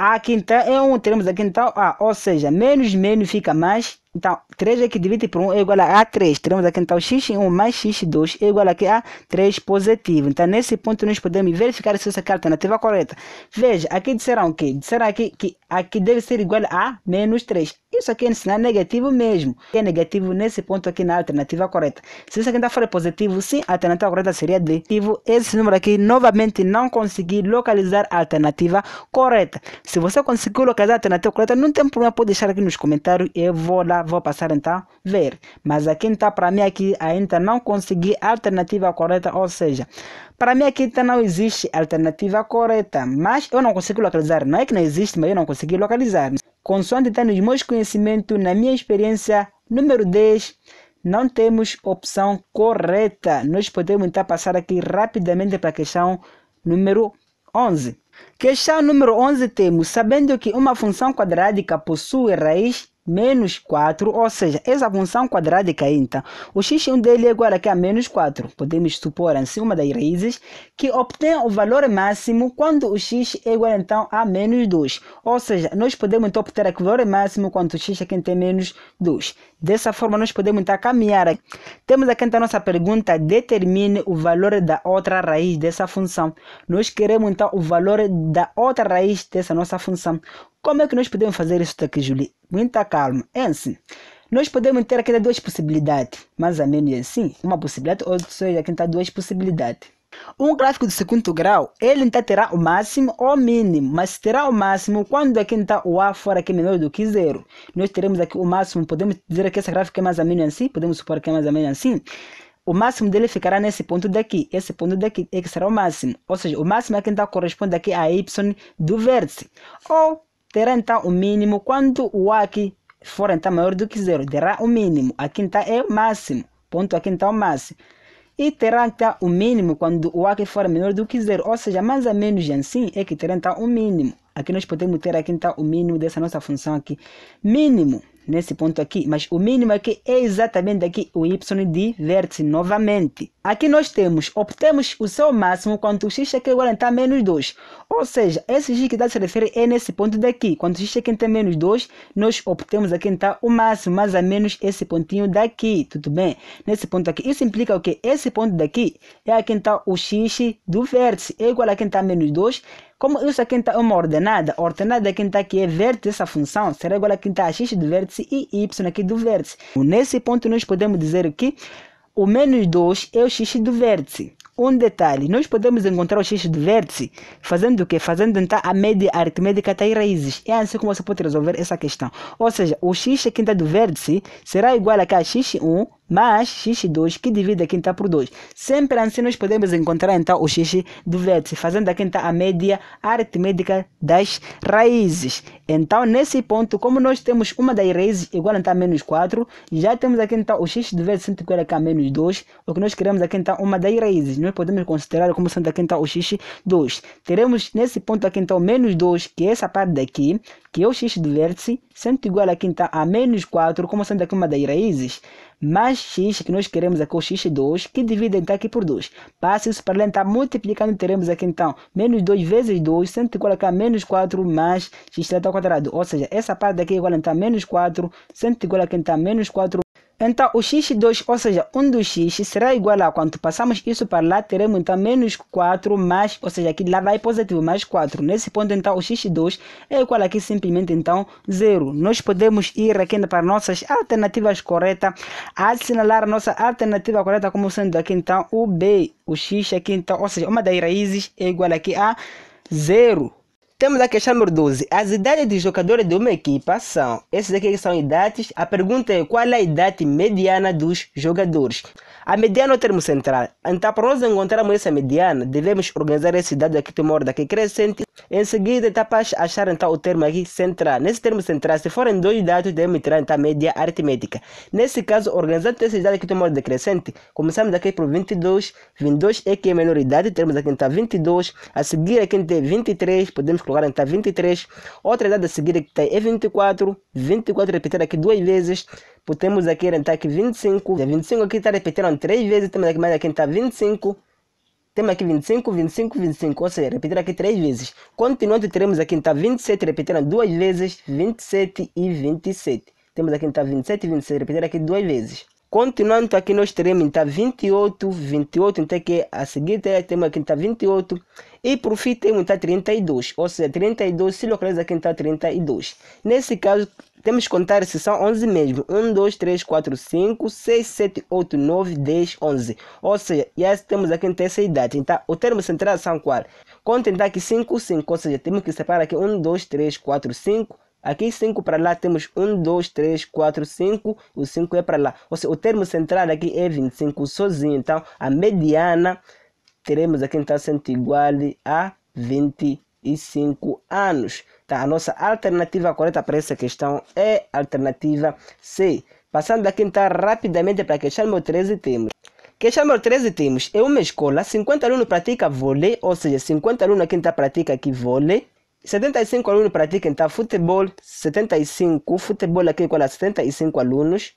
a, a quinta é 1, teremos aqui então A, ou seja, menos menos fica mais, então, 3 aqui é dividido por 1 é igual a A3. Teremos aqui então x1 mais x2 é igual a A3 positivo. Então, nesse ponto, nós podemos verificar se essa é a alternativa correta. Veja, aqui disseram que? Disseram aqui que aqui deve ser igual a menos 3. Isso aqui é sinal negativo mesmo. É negativo nesse ponto aqui na alternativa correta. Se isso aqui ainda for positivo, sim, a alternativa correta seria D. Esse número aqui, novamente, não consegui localizar a alternativa correta. Se você conseguiu localizar a alternativa correta, não tem problema, pode deixar aqui nos comentários. Eu vou lá vou passar então ver. Mas aqui então, para mim aqui ainda não consegui alternativa correta, ou seja, para mim aqui então não existe alternativa correta, mas eu não consigo localizar. Não é que não existe, mas eu não consegui localizar. Consoante então os meus conhecimentos, na minha experiência, número 10, não temos opção correta. Nós podemos então passar aqui rapidamente para a questão número 11. Questão número 11 temos, sabendo que uma função quadrática possui raiz menos 4, ou seja, essa função quadrática então, o x1 dele é igual aqui a menos 4. Podemos supor em cima das raízes que obtém o valor máximo quando o x é igual então a menos 2. Ou seja, nós podemos então obter aqui o valor máximo quando o x aqui tem menos 2. Dessa forma, nós podemos então caminhar. Temos aqui então a nossa pergunta, determine o valor da outra raiz dessa função. Nós queremos então o valor da outra raiz dessa nossa função. Como é que nós podemos fazer isso daqui, Julie? Muita calma. É assim. Nós podemos ter aqui duas possibilidades, mais ou menos assim. Uma possibilidade, ou seja, aqui está duas possibilidades. Um gráfico de segundo grau, ele então terá o máximo ou mínimo, mas terá o máximo quando aqui está o A fora aqui menor do que zero. Nós teremos aqui o máximo, podemos dizer que esse gráfico é mais ou menos assim, podemos supor que é mais ou menos assim o máximo dele ficará nesse ponto daqui. Esse ponto daqui é que será o máximo. Ou seja, o máximo é que então corresponde aqui a y do vértice. Ou terá então o mínimo quando o a aqui for então maior do que zero, terá o mínimo. Aqui então é o máximo, ponto aqui então é o máximo. E terá então o mínimo quando o a aqui for menor do que zero, ou seja, mais ou menos assim é que terá então o mínimo. Aqui nós podemos ter aqui então o mínimo dessa nossa função aqui. Mínimo nesse ponto aqui, mas o mínimo aqui é exatamente aqui o y de vértice novamente. Aqui nós temos, obtemos o seu máximo quando o x é igual a menos 2. Ou seja, esse x que dá se refere é nesse ponto daqui. Quando o x é que tem menos 2, nós obtemos aqui então o máximo, mais ou menos esse pontinho daqui, tudo bem? Nesse ponto aqui. Isso implica o que? Esse ponto daqui é aqui então o x do vértice, é igual a quem está menos 2, como isso aqui está uma ordenada, a é ordenada que está aqui é vértice dessa função, será igual a quem está x do vértice e y aqui do vértice. Nesse ponto nós podemos dizer que o menos 2 é o x do vértice. Um detalhe, nós podemos encontrar o x do vértice fazendo o quê? Fazendo então a média aritmética das raízes. É assim como você pode resolver essa questão. Ou seja, o x aqui tá do vértice será igual a x1 mas x2 que divide a quinta por 2. Sempre assim nós podemos encontrar então o x do vértice, fazendo a quinta a média aritmética das raízes. Então, nesse ponto, como nós temos uma das raízes igual a então, menos 4, já temos aqui então o x do vértice sendo igual a então menos 2, o que nós queremos aqui então uma das raízes. Nós podemos considerar como sendo aqui então o x2. Teremos nesse ponto aqui então menos 2, que é essa parte daqui, que é o x do vértice, sendo igual aqui então a menos 4, como sendo aqui uma das raízes mais x que nós queremos aqui, o x2, que divide então tá aqui por 2. Passa isso para lenta, multiplicando, teremos aqui então menos 2 vezes 2, sendo que igual a menos 4 mais x ao tá quadrado. Ou seja, essa parte daqui é igual a menos 4, sendo que igual a então menos 4 então, o x2, ou seja, 1 do x, será igual a quando passamos isso para lá, teremos então menos 4 mais, ou seja, aqui lá vai positivo, mais 4. Nesse ponto, então, o x2 é igual aqui simplesmente, então, zero. Nós podemos ir aqui para nossas alternativas corretas, assinalar a nossa alternativa correta como sendo aqui, então, o b, o x aqui, então, ou seja, uma das raízes é igual aqui a zero. Temos a questão número 12. As idades dos jogadores de uma equipa são. Esses aqui são idades. A pergunta é qual é a idade mediana dos jogadores? A mediana é o termo central. Então, para nós encontrarmos essa mediana, devemos organizar essa idade aqui de uma ordem aqui crescente. Em seguida, então, para achar então, o termo aqui central. Nesse termo central, se forem dois dados, devemos tirar então, a média aritmética. Nesse caso, organizando esses dados aqui de uma ordem crescente, começamos aqui por 22. 22 é que é a menor idade. Temos aqui então 22. A seguir, aqui tem 23. Podemos lugar, está 23. Outra idade a seguir que está E24, 24 repetir aqui duas vezes. Temos aqui está aqui 25, 25 aqui está repetiram três vezes, temos aqui mais aqui está 25. Temos aqui 25, 25, 25, ou seja, repetiram aqui três vezes. Continuando, teremos aqui está 27, repetiram duas vezes, 27 e 27. Temos aqui está 27 e 27, repetiram aqui duas vezes. Continuando aqui, nós teremos então 28, 28, então que a seguir é, temos aqui então tá 28 e por fim temos então tá 32, ou seja, 32 se localiza aqui então tá 32. Nesse caso, temos que contar se são 11 mesmo, 1, 2, 3, 4, 5, 6, 7, 8, 9, 10, 11. Ou seja, já temos aqui então essa idade, então o termo central são qual? Contem aqui 5, 5, ou seja, temos que separar aqui 1, 2, 3, 4, 5, Aqui 5 para lá temos 1, 2, 3, 4, 5. O 5 é para lá. Ou seja, o termo central aqui é 25 sozinho. Então, a mediana teremos aqui então sendo igual a 25 anos. Tá? A nossa alternativa correta para essa questão é alternativa C. Passando aqui então rapidamente para a questão número 13 temos. Questão número 13 temos, é uma escola, 50 alunos pratica vôlei, ou seja, 50 alunos aqui então pratica aqui vôlei. 75 alunos praticam então, futebol, 75, o futebol aqui equal a 75 alunos,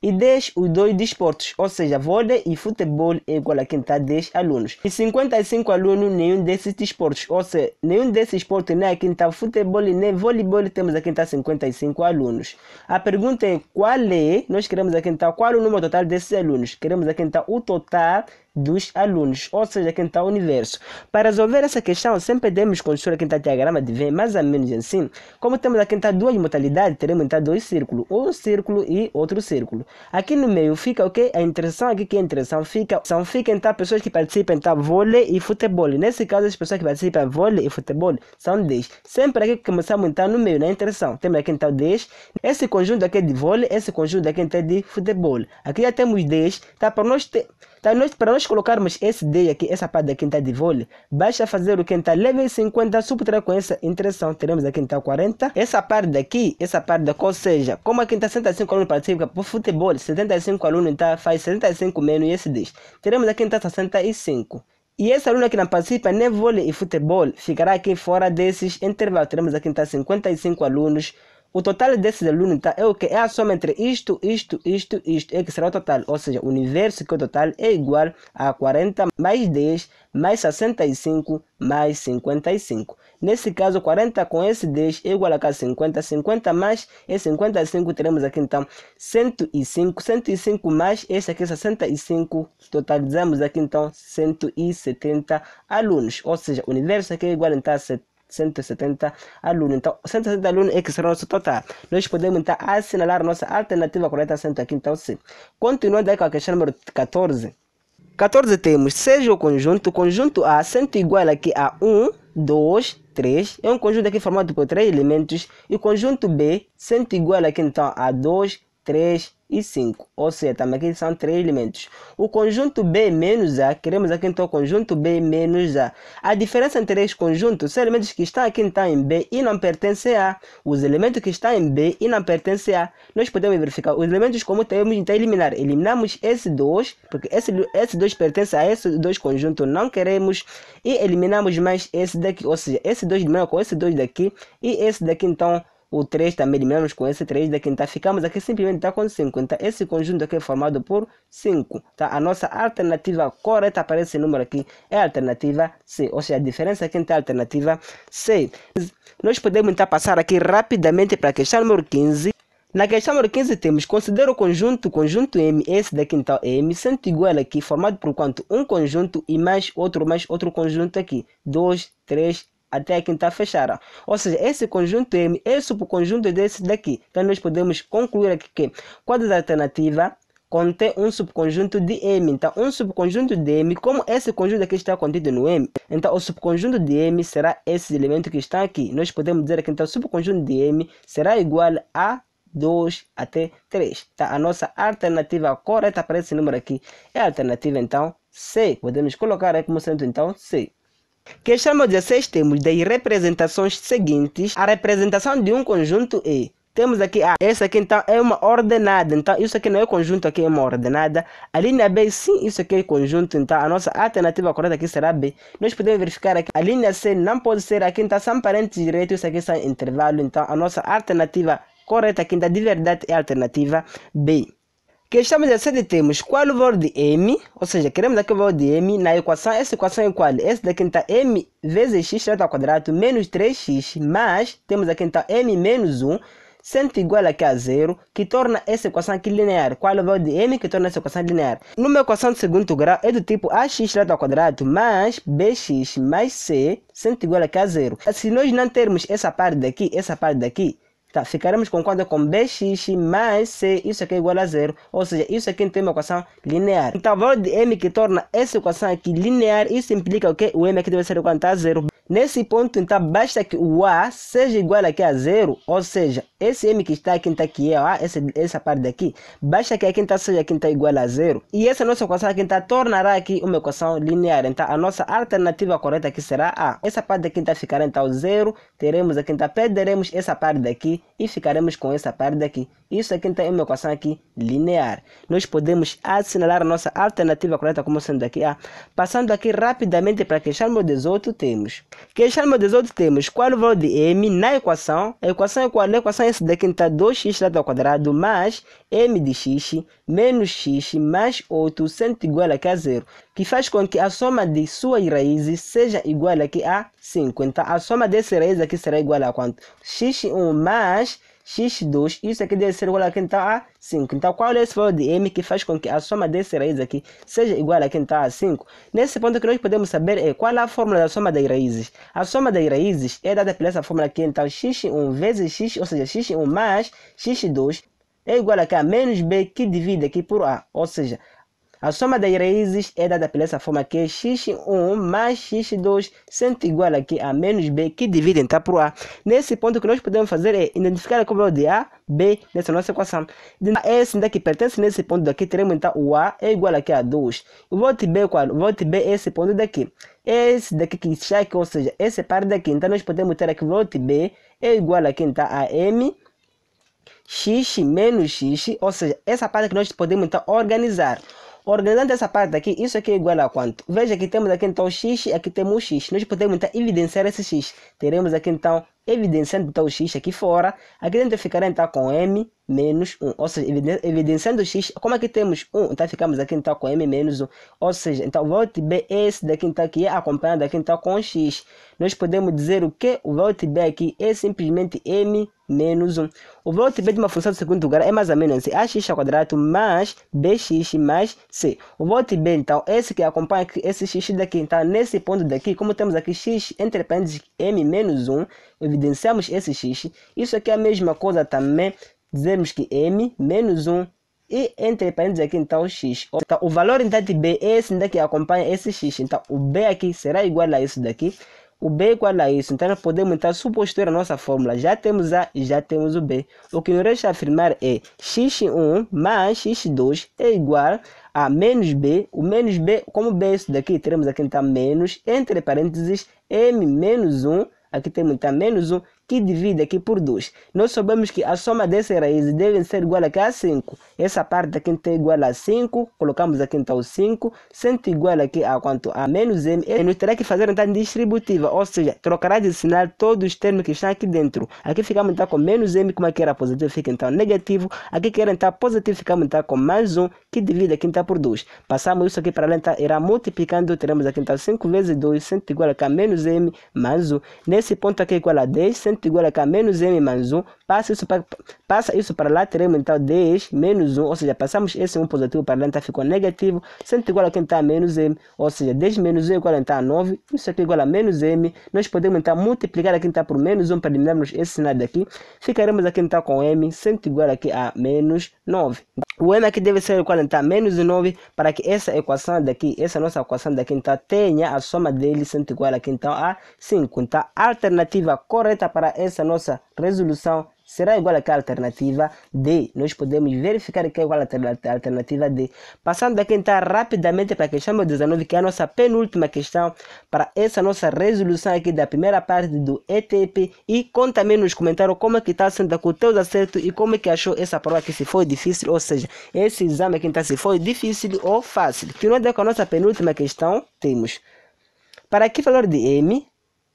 e 10 os dois desportos, ou seja, vôlei e futebol é igual a quem está 10 alunos. E 55 alunos nenhum desses desportos, ou seja, nenhum desses esportes, é tá? nem a quem está futebol nem voleibol, temos a quem está 55 alunos. A pergunta é qual é, nós queremos a quem está, qual é o número total desses alunos? Queremos a quem está o total dos alunos, ou seja, quem está o universo. Para resolver essa questão, sempre devemos construir aqui está diagrama de Venn, mais ou menos assim. Como temos aqui está duas modalidades, teremos então dois círculos, um círculo e outro círculo. Aqui no meio fica o okay, que? A interação aqui que é a interação fica, são fica então pessoas que participam de então, vôlei e futebol. Nesse caso, as pessoas que participam vôlei e futebol são 10. Sempre aqui começamos então no meio, na interação. Temos aqui então 10. Esse conjunto aqui é de vôlei, esse conjunto aqui então, é de futebol. Aqui já temos 10, tá? Para nós ter então, nós, para nós colocarmos esse D aqui, essa parte da quinta de vôlei, basta fazer o que está leve 50, subtrair com essa interação, teremos aqui quinta 40. Essa parte daqui, essa parte da ou seja, como aqui está 75 alunos participa por futebol, 75 alunos então faz 75 menos esse 10. Teremos aqui quinta 65. E esse aluno que não participa nem vôlei e futebol ficará aqui fora desses intervalos. Teremos aqui quinta 55 alunos o total desses alunos tá, é o que? É a soma entre isto, isto, isto, isto. É que será o total. Ou seja, o universo que é o total é igual a 40 mais 10 mais 65 mais 55. Nesse caso, 40 com esse 10 é igual a cá 50. 50 mais é 55. Teremos aqui então 105. 105 mais esse aqui é 65. Totalizamos aqui então 170 alunos. Ou seja, o universo aqui é igual então a 70. 170 alunos. Então, 170 alunos é que será o nosso total. Nós podemos então assinalar nossa alternativa correta 115. Então, sim. Continuando aí com a questão número 14. 14 temos, seja o conjunto, o conjunto A sendo igual aqui a 1, 2, 3, é um conjunto aqui formado por 3 elementos, e o conjunto B sendo igual aqui então a 2, 3 e 5. Ou seja, também aqui são três elementos. O conjunto B menos A, queremos aqui então o conjunto B menos A. A diferença entre esses conjuntos são elementos que estão aqui então em B e não pertencem a A. Os elementos que estão em B e não pertencem a A. Nós podemos verificar os elementos como temos então eliminar. Eliminamos esse 2, porque esse, esse 2 pertence a esse 2 conjunto, não queremos. E eliminamos mais esse daqui, ou seja, esse 2 diminui com esse 2 daqui e esse daqui então o 3 também menos com esse 3 daqui, tá? Ficamos aqui simplesmente tá com 5, então esse conjunto aqui é formado por 5, tá? A nossa alternativa correta para esse número aqui é a alternativa C, ou seja, a diferença aqui entre a alternativa C. Nós podemos então passar aqui rapidamente para a questão número 15. Na questão número 15 temos, considera o conjunto, conjunto M, esse daqui então é M, sendo igual aqui, formado por quanto? Um conjunto e mais outro, mais outro conjunto aqui, 2, 3, até a quinta fechada. Ou seja, esse conjunto M é subconjunto desse daqui. Então, nós podemos concluir aqui que quadra alternativa contém um subconjunto de M. Então, um subconjunto de M, como esse conjunto aqui está contido no M, então o subconjunto de M será esse elemento que está aqui. Nós podemos dizer que então, o subconjunto de M será igual a 2 até 3. Tá? A nossa alternativa correta para esse número aqui é a alternativa, então, C. Podemos colocar aí como sendo, então, C. Questão 16 temos das representações seguintes. A representação de um conjunto é temos aqui A. Ah, essa aqui então é uma ordenada. Então, isso aqui não é conjunto, aqui é uma ordenada. A linha B, sim, isso aqui é conjunto. Então, a nossa alternativa correta aqui será B. Nós podemos verificar aqui. A linha C não pode ser aqui, então são parentes direitos, isso aqui são intervalo. Então, a nossa alternativa correta aqui, então, de verdade, é a alternativa B que estamos a ser de termos qual o valor de m, ou seja, queremos aqui o valor de m na equação, essa equação é qual? Essa daqui está então, m vezes x ao quadrado menos 3x, mais temos aqui então m menos 1, sendo igual aqui a zero, que torna essa equação aqui linear. Qual o valor de m que torna essa equação linear? Numa equação de segundo grau é do tipo ax ao quadrado mais bx mais c, sendo igual aqui a zero. Se nós não termos essa parte daqui, essa parte daqui, Tá, ficaremos com quanto? Com bx mais c, isso aqui é igual a zero. Ou seja, isso aqui tem uma equação linear. Então, o valor de m que torna essa equação aqui linear, isso implica o okay, que o m aqui deve ser igual a zero. Nesse ponto, então, basta que o A seja igual aqui a zero, ou seja, esse M que está aqui, então, que é o A, essa, essa parte daqui, basta que a quinta seja quinta igual a zero. E essa nossa equação aqui, então, tornará aqui uma equação linear. Então, a nossa alternativa correta aqui será A. Essa parte daqui, então, ficará, então, zero, teremos aqui, então, perderemos essa parte daqui e ficaremos com essa parte daqui. Isso aqui, então, é uma equação aqui linear. Nós podemos assinalar a nossa alternativa correta como sendo aqui A. Passando aqui rapidamente para questão número 18, temos... Questão dos outros temos qual é o valor de m na equação. A equação é qual? Na equação é esse daqui está então, é 2x ao quadrado mais m de x menos x mais 8 sendo igual aqui a zero, que faz com que a soma de suas raízes seja igual aqui a 5. Então a soma dessas raízes aqui será igual a quanto? x1 mais x2, isso aqui deve ser igual a quem está a 5. Então, qual é esse valor de m que faz com que a soma desse raiz aqui seja igual a quem está a 5? Nesse ponto, o que nós podemos saber é qual é a fórmula da soma das raízes. A soma das raízes é dada pela essa fórmula aqui, então, x1 vezes x, ou seja, x1 mais x2 é igual a k menos b que divide aqui por a, ou seja, a soma das raízes é dada pela forma que é x1 mais x2 sendo igual aqui a menos b que divide então por a. Nesse ponto o que nós podemos fazer é identificar a cobra de a, b nessa nossa equação. Esse é assim daqui pertence nesse ponto daqui, teremos então o a é igual aqui a 2. O voto b qual? O voto b é esse ponto daqui. Esse daqui que está aqui, ou seja, esse par daqui. Então nós podemos ter aqui o voto b é igual aqui então a m x menos x, ou seja, essa parte que nós podemos então organizar. Organizando essa parte aqui, isso aqui é igual a quanto? Veja que temos aqui então x, aqui temos x. Nós podemos então evidenciar esse x. Teremos aqui então, evidenciando então o x aqui fora. Aqui dentro ficará então com m menos 1. Ou seja, evidenciando x, como aqui temos 1, então ficamos aqui então com m menos 1. Ou seja, então o volt b é esse daqui então que é acompanhado aqui então com x. Nós podemos dizer o que? O volt b aqui é simplesmente m menos 1. O de B de uma função de segundo grau é mais ou menos ax ao quadrado mais bx mais c. O de B, então, esse que acompanha esse x daqui. Então, nesse ponto daqui, como temos aqui x entre parênteses m menos 1, evidenciamos esse x. Isso aqui é a mesma coisa também. Dizemos que m menos 1 e entre parênteses aqui então x. Então, o valor então, de b é esse daqui acompanha esse x. Então, o b aqui será igual a isso daqui. O B é igual a isso, então nós podemos então, substituir a nossa fórmula. Já temos A e já temos o B. O que nos resta afirmar é x1 mais x2 é igual a menos B. O menos B, como B é isso daqui, teremos aqui então menos, entre parênteses, m menos 1. Aqui temos então menos 1 que divide aqui por 2. Nós sabemos que a soma dessa raiz deve ser igual aqui a 5. Essa parte aqui está igual a 5, colocamos aqui então 5, sendo igual aqui a quanto? A menos m. E nós terá que fazer então distributiva, ou seja, trocará de sinal todos os termos que estão aqui dentro. Aqui ficamos então com menos m, como aqui é era positivo, fica então negativo. Aqui que era então positivo, ficamos então com mais 1, um, que divide aqui então por 2. Passamos isso aqui para lá, então irá multiplicando, teremos aqui então 5 vezes 2, sendo igual aqui a menos m, mais 1. Nesse ponto aqui é igual a 10, sendo tigwara campaign zemi manzo Passa isso para, passa isso para lá, teremos então 10 menos 1, ou seja, passamos esse 1 positivo para lá, então ficou negativo, sendo igual a quem está a menos m, ou seja, 10 menos 1 é igual a, então, tá 9, isso aqui é igual a menos m, nós podemos então multiplicar aqui então tá por menos 1 para eliminarmos esse sinal daqui ficaremos aqui então com m, sendo igual aqui a menos 9. O m aqui deve ser igual então a menos 9, para que essa equação daqui, essa nossa equação daqui então tenha a soma dele sendo igual aqui então a 5. Então a alternativa correta para essa nossa resolução será igual àquela alternativa D. Nós podemos verificar que é igual à alternativa D. Passando daqui então rapidamente para a questão 19, que é a nossa penúltima questão para essa nossa resolução aqui da primeira parte do ETP. E conta também nos comentários como é que está sendo com o teu acerto e como é que achou essa prova que se foi difícil, ou seja, esse exame aqui então se foi difícil ou fácil. Continuando é com a nossa penúltima questão, temos... Para que valor de M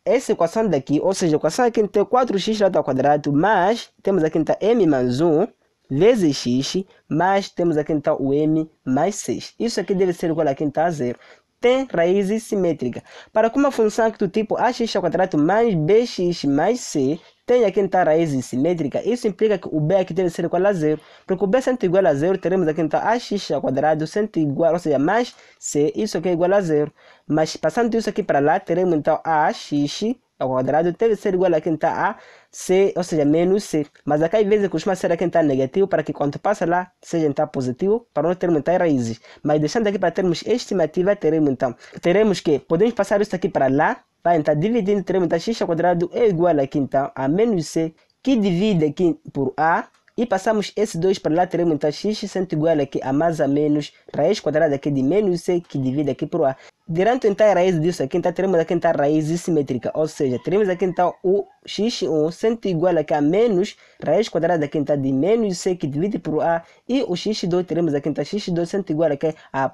essa equação daqui, ou seja, a equação aqui tem 4x ao quadrado, mais temos aqui então m mais 1 vezes x, mais temos aqui então o m mais 6. Isso aqui deve ser igual a então a zero. Tem raiz simétrica. Para que uma função aqui do tipo ax ao quadrado mais bx mais c tem aqui entrar a raiz simétrica, isso implica que o B aqui deve ser igual a zero. Porque o B sendo igual a zero, teremos aqui então ax ao quadrado sendo igual, ou seja, mais c, isso aqui é igual a zero. Mas passando isso aqui para lá, teremos então ax ao quadrado deve ser igual a quem está a c, ou seja, menos c. Mas aqui às vezes costuma ser a quem negativo para que quando passa lá seja então positivo para não termos então raízes. Mas deixando aqui para termos estimativa, teremos então, teremos que podemos passar isso aqui para lá, Tá? Então, dividindo 3 então x ao quadrado é igual aqui então a menos c, que divide aqui por a, e passamos esse 2 para lá, teremos então x sendo igual aqui a mais a menos raiz quadrada aqui de menos c que divide aqui por a. Durante então a raiz disso aqui, então teremos aqui então a raiz simétrica, ou seja, teremos aqui então o x1 sendo igual aqui a menos raiz quadrada aqui então de menos c que divide por a, e o x2 teremos aqui então x2 sendo igual aqui a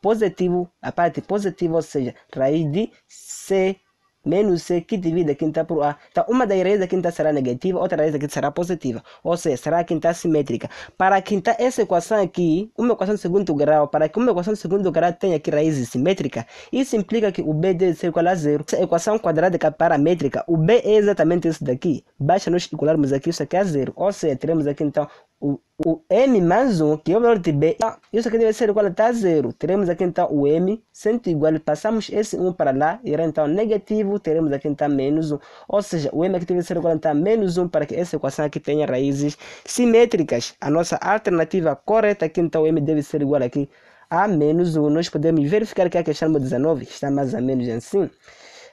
positivo, a parte positiva, ou seja, raiz de c menos é que divide a quinta tá por A. Tá, então, uma das raízes da quinta será negativa, outra raiz quinta será positiva. Ou seja, será a quinta tá simétrica. Para a quinta essa equação aqui, uma equação de segundo grau, para que uma equação de segundo grau tenha aqui raiz simétrica, isso implica que o B deve ser é igual a zero. Essa equação quadrática paramétrica, o B é exatamente isso daqui. Basta nós igualarmos aqui, isso aqui a é zero. Ou seja, teremos aqui então o M mais 1, que é o valor de B, tá? isso aqui deve ser igual a zero. Teremos aqui então o M sendo igual, passamos esse 1 para lá, irá então negativo, teremos aqui então menos 1. Ou seja, o M aqui deve ser igual a então, menos 1 para que essa equação aqui tenha raízes simétricas. A nossa alternativa correta aqui então, o M deve ser igual aqui a menos 1. Nós podemos verificar que a questão 19 está mais ou menos assim.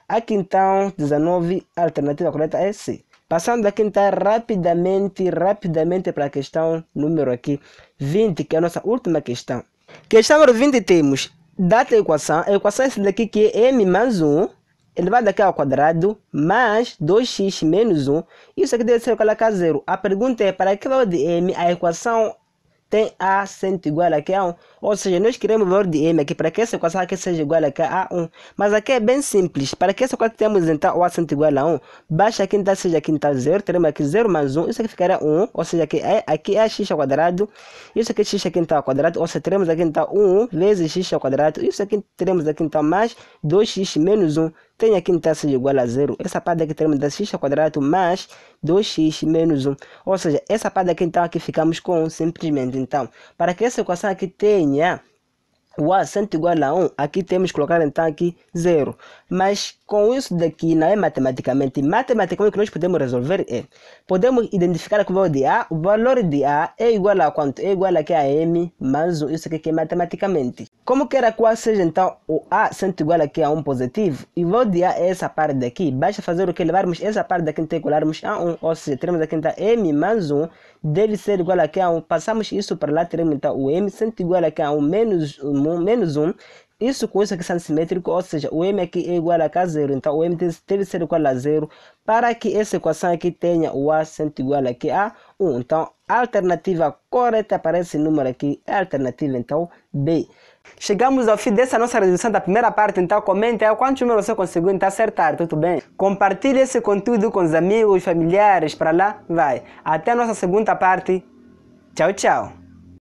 Aqui então, 19, a alternativa correta é C. Passando aqui então rapidamente, rapidamente para a questão número aqui 20, que é a nossa última questão. Questão número 20 temos data da equação. A equação é essa daqui que é m mais 1 elevado aqui ao quadrado mais 2x menos 1. Isso aqui deve ser igual a zero. A pergunta é para que valor de m a equação tem A sendo igual a Q1. Ou seja, nós queremos o valor de M aqui para que essa equação aqui seja igual a K1. Mas aqui é bem simples. Para que essa equação temos então o A igual a 1, baixa aqui então seja aqui então 0, teremos aqui 0 mais 1, isso aqui ficará 1, ou seja, aqui é, aqui é x ao quadrado, isso aqui é x aqui então ao quadrado, ou seja, teremos aqui então 1 vezes x ao quadrado, isso aqui teremos aqui então mais 2x menos 1. Tenho aqui um traço igual a zero. Essa parte aqui teremos tá da x ao quadrado mais 2x menos 1. Ou seja, essa parte aqui então aqui ficamos com simplesmente. Então, para que essa equação aqui tenha o assento igual a 1, aqui temos que colocar então aqui zero Mas com isso daqui não é matematicamente. Matematicamente o é que nós podemos resolver é, podemos identificar que o valor de A, o valor de A é igual a quanto? É igual a que é a M mais isso aqui que é matematicamente. Como que era qual seja então o A sendo igual a que é a 1 positivo, e o valor de A é essa parte daqui, basta fazer o que? Levarmos essa parte daqui integrarmos a 1, ou seja, teremos aqui então M mais 1 deve ser igual a que a 1, passamos isso para lá, teremos então o M sendo igual a que a 1 menos 1, menos 1 isso com isso aqui é sendo simétrico, ou seja, o m aqui é, é igual a k0, então o m deve ser igual a zero para que essa equação aqui tenha o a sendo igual aqui a 1. Então, a alternativa correta para esse número aqui é a alternativa, então, B. Chegamos ao fim dessa nossa redução da primeira parte, então comente aí quantos números você conseguiu então, acertar, tudo bem? Compartilhe esse conteúdo com os amigos, familiares, para lá, vai. Até a nossa segunda parte. Tchau, tchau.